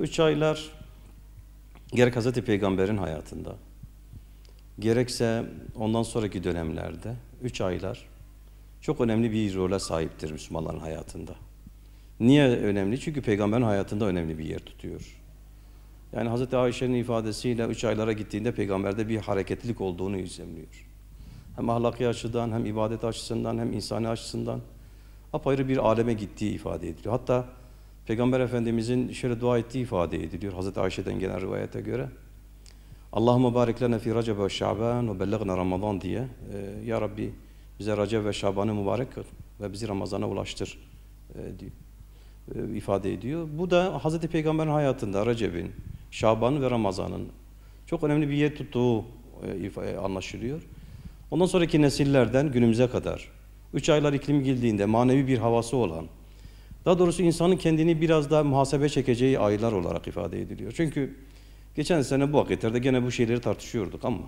üç aylar gerek Hazreti Peygamber'in hayatında, gerekse ondan sonraki dönemlerde üç aylar çok önemli bir role sahiptir Müslümanların hayatında. Niye önemli? Çünkü Peygamber'in hayatında önemli bir yer tutuyor. Yani Hazreti Ayşe'nin ifadesiyle üç aylara gittiğinde Peygamber'de bir hareketlilik olduğunu izlemliyor. Hem ahlaki açıdan, hem ibadet açısından, hem insani açısından apayrı bir aleme gittiği ifade ediliyor. Hatta Peygamber Efendimizin şöyle dua ettiği ifade ediliyor Hazreti Ayşe'den gelen rivayete göre. Allahümme barik lene fi Recep ve Şaban ve bellegna Ramazan diye. E, ya Rabbi bize Recep ve Şaban'ı mübarek kıl ve bizi Ramazan'a ulaştır e, diyor e, ifade ediyor. Bu da Hazreti Peygamber'in hayatında Recep'in, Şaban ve Ramazan'ın çok önemli bir yer tuttuğu e, e, anlaşılıyor. Ondan sonraki nesillerden günümüze kadar üç aylar iklim girdiğinde manevi bir havası olan daha doğrusu insanın kendini biraz daha muhasebe çekeceği aylar olarak ifade ediliyor. Çünkü geçen sene bu vakitlerde gene bu şeyleri tartışıyorduk ama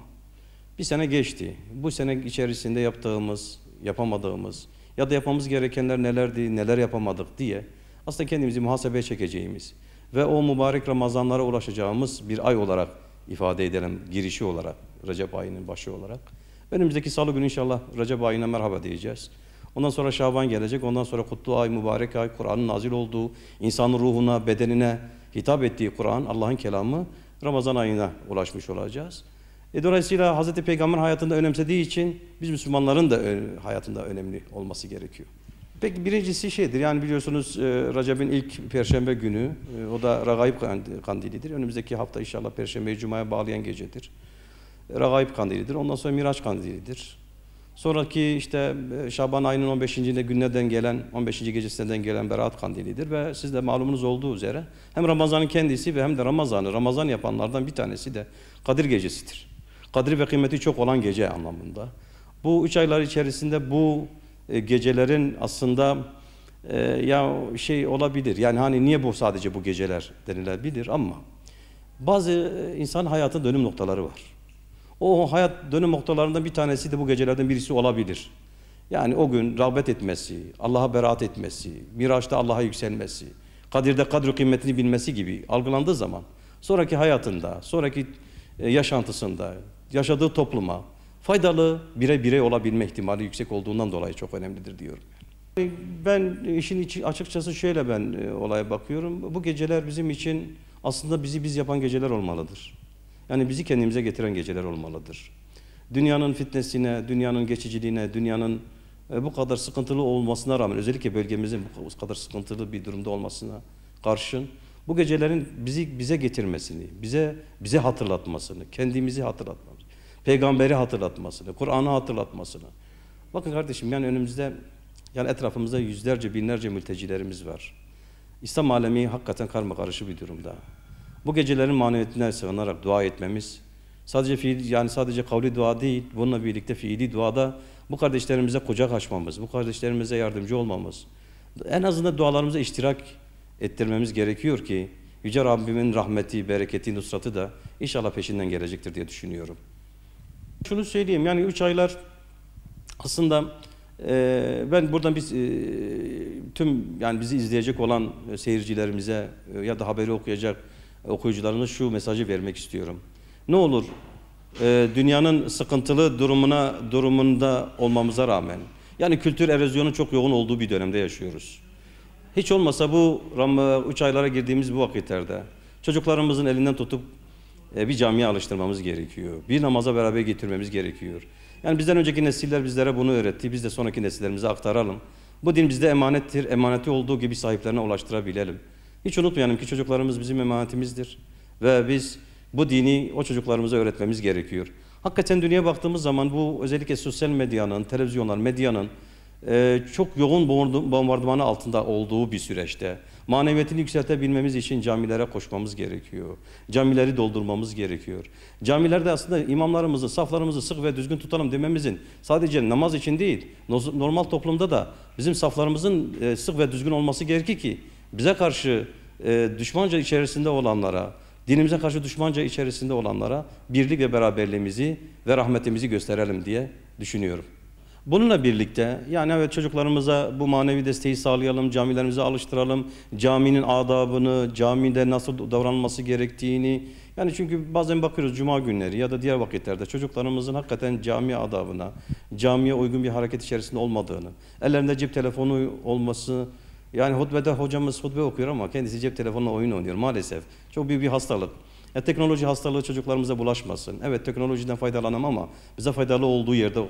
bir sene geçti. Bu sene içerisinde yaptığımız, yapamadığımız ya da yapmamız gerekenler nelerdi, neler yapamadık diye aslında kendimizi muhasebe çekeceğimiz ve o mübarek Ramazanlara ulaşacağımız bir ay olarak ifade edelim girişi olarak, Recep ayının başı olarak. Önümüzdeki salı günü inşallah Recep ayına merhaba diyeceğiz. Ondan sonra Şaban gelecek. Ondan sonra kutlu ay, mübarek ay, Kur'an'ın nazil olduğu, insanın ruhuna, bedenine hitap ettiği Kur'an, Allah'ın kelamı Ramazan ayına ulaşmış olacağız. E dolayısıyla Hz. Peygamber hayatında önemsediği için biz Müslümanların da e, hayatında önemli olması gerekiyor. Peki birincisi şeydir yani biliyorsunuz e, Recep'in ilk perşembe günü e, o da Ragaib kandilidir. Önümüzdeki hafta inşallah perşembeyi cumaya bağlayan gecedir. Ragaib kandilidir. Ondan sonra Miraç kandilidir. Sonraki işte e, Şaban ayının 15. günlerden gelen, 15. gecesinden gelen Berat Kandili'dir ve siz de malumunuz olduğu üzere hem Ramazan'ın kendisi ve hem de Ramazan'ı Ramazan yapanlardan bir tanesi de Kadir Gecesi'dir. Kadir ve kıymeti çok olan gece anlamında. Bu üç aylar içerisinde bu e, gecelerin aslında e, ya şey olabilir. Yani hani niye bu sadece bu geceler denilebilir ama bazı e, insan hayatın dönüm noktaları var. O hayat dönüm noktalarından bir tanesi de bu gecelerden birisi olabilir. Yani o gün rağbet etmesi, Allah'a beraat etmesi, Miraç'ta Allah'a yükselmesi, Kadir'de kadri kıymetini bilmesi gibi algılandığı zaman sonraki hayatında, sonraki e, yaşantısında, yaşadığı topluma faydalı bire birey olabilme ihtimali yüksek olduğundan dolayı çok önemlidir diyorum. Ben işin içi açıkçası şöyle ben e, olaya bakıyorum. Bu geceler bizim için aslında bizi biz yapan geceler olmalıdır. Yani bizi kendimize getiren geceler olmalıdır. Dünyanın fitnesine, dünyanın geçiciliğine, dünyanın e, bu kadar sıkıntılı olmasına rağmen özellikle bölgemizin bu kadar sıkıntılı bir durumda olmasına karşın bu gecelerin bizi bize getirmesini, bize bize hatırlatmasını, kendimizi hatırlatmamız, peygamberi hatırlatmasını, Kur'an'ı hatırlatmasını. Bakın kardeşim yani önümüzde yani etrafımızda yüzlerce binlerce mültecilerimiz var. İslam alemi hakikaten karma karışı bir durumda. Bu gecelerin maneviyetinden sığınarak dua etmemiz, sadece fiil, yani sadece kavli dua değil, bununla birlikte fiili duada bu kardeşlerimize kucak açmamız, bu kardeşlerimize yardımcı olmamız, en azından dualarımıza iştirak ettirmemiz gerekiyor ki Yüce Rabbimin rahmeti, bereketi, nusratı da inşallah peşinden gelecektir diye düşünüyorum. Şunu söyleyeyim yani üç aylar aslında e, ben buradan biz e, tüm yani bizi izleyecek olan seyircilerimize e, ya da haberi okuyacak okuyucularına şu mesajı vermek istiyorum. Ne olur e, dünyanın sıkıntılı durumuna durumunda olmamıza rağmen yani kültür erozyonu çok yoğun olduğu bir dönemde yaşıyoruz. Hiç olmasa bu e, üç aylara girdiğimiz bu vakitlerde çocuklarımızın elinden tutup e, bir camiye alıştırmamız gerekiyor. Bir namaza beraber getirmemiz gerekiyor. Yani bizden önceki nesiller bizlere bunu öğretti. Biz de sonraki nesillerimize aktaralım. Bu din bizde emanettir. Emaneti olduğu gibi sahiplerine ulaştırabilelim. Hiç unutmayalım ki çocuklarımız bizim emanetimizdir. Ve biz bu dini o çocuklarımıza öğretmemiz gerekiyor. Hakikaten dünyaya baktığımız zaman bu özellikle sosyal medyanın, televizyonlar, medyanın e, çok yoğun bombardımanı altında olduğu bir süreçte maneviyetini yükseltebilmemiz için camilere koşmamız gerekiyor. Camileri doldurmamız gerekiyor. Camilerde aslında imamlarımızı, saflarımızı sık ve düzgün tutalım dememizin sadece namaz için değil, normal toplumda da bizim saflarımızın e, sık ve düzgün olması gerekir ki bize karşı e, düşmanca içerisinde olanlara, dinimize karşı düşmanca içerisinde olanlara birlik ve beraberliğimizi ve rahmetimizi gösterelim diye düşünüyorum. Bununla birlikte yani evet çocuklarımıza bu manevi desteği sağlayalım, camilerimizi alıştıralım, caminin adabını, camide nasıl davranması gerektiğini. Yani çünkü bazen bakıyoruz cuma günleri ya da diğer vakitlerde çocuklarımızın hakikaten cami adabına, camiye uygun bir hareket içerisinde olmadığını, ellerinde cep telefonu olması, yani hutbede hocamız hutbe okuyor ama kendisi cep telefonla oyun oynuyor maalesef. Çok büyük bir hastalık. Ya teknoloji hastalığı çocuklarımıza bulaşmasın. Evet teknolojiden faydalanam ama bize faydalı olduğu yerde e,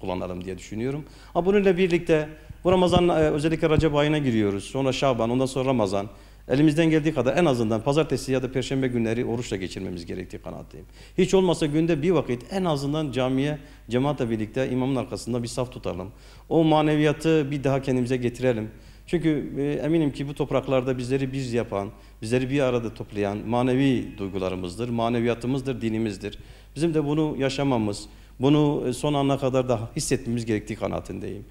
kullanalım diye düşünüyorum. Ama bununla birlikte bu Ramazan e, özellikle Recep ayına giriyoruz. Sonra Şaban, ondan sonra Ramazan. Elimizden geldiği kadar en azından pazartesi ya da perşembe günleri oruçla geçirmemiz gerektiği kanaatindeyim. Hiç olmasa günde bir vakit en azından camiye cemaatle birlikte imamın arkasında bir saf tutalım. O maneviyatı bir daha kendimize getirelim. Çünkü e, eminim ki bu topraklarda bizleri biz yapan, bizleri bir arada toplayan manevi duygularımızdır, maneviyatımızdır, dinimizdir. Bizim de bunu yaşamamız, bunu e, son ana kadar da hissetmemiz gerektiği kanaatindeyim.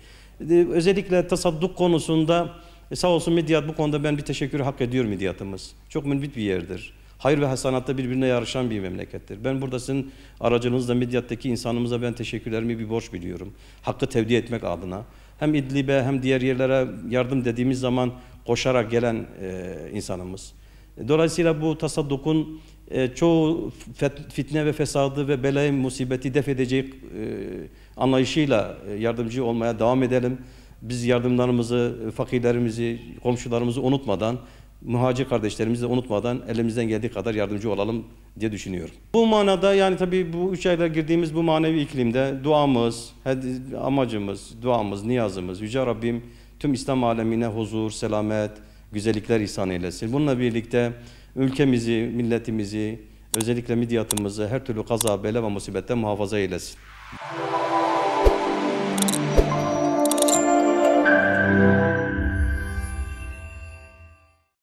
E, özellikle tasadduk konusunda e, sağ olsun medyat bu konuda ben bir teşekkür hak ediyor medyatımız. Çok münbit bir yerdir. Hayır ve hasanatta birbirine yarışan bir memlekettir. Ben burada sizin aracınızla medyattaki insanımıza ben teşekkürlerimi bir borç biliyorum. Hakkı tevdi etmek adına hem İdlib'e hem diğer yerlere yardım dediğimiz zaman koşarak gelen e, insanımız. Dolayısıyla bu tasaddukun e, çoğu fitne ve fesadı ve belayı musibeti def edecek e, anlayışıyla e, yardımcı olmaya devam edelim. Biz yardımlarımızı, fakirlerimizi, komşularımızı unutmadan muhacir kardeşlerimizi de unutmadan elimizden geldiği kadar yardımcı olalım diye düşünüyorum. Bu manada yani tabii bu üç ayda girdiğimiz bu manevi iklimde duamız, amacımız, duamız, niyazımız Yüce Rabbim tüm İslam alemine huzur, selamet, güzellikler ihsan eylesin. Bununla birlikte ülkemizi, milletimizi, özellikle midyatımızı her türlü kaza, bela ve musibetten muhafaza eylesin.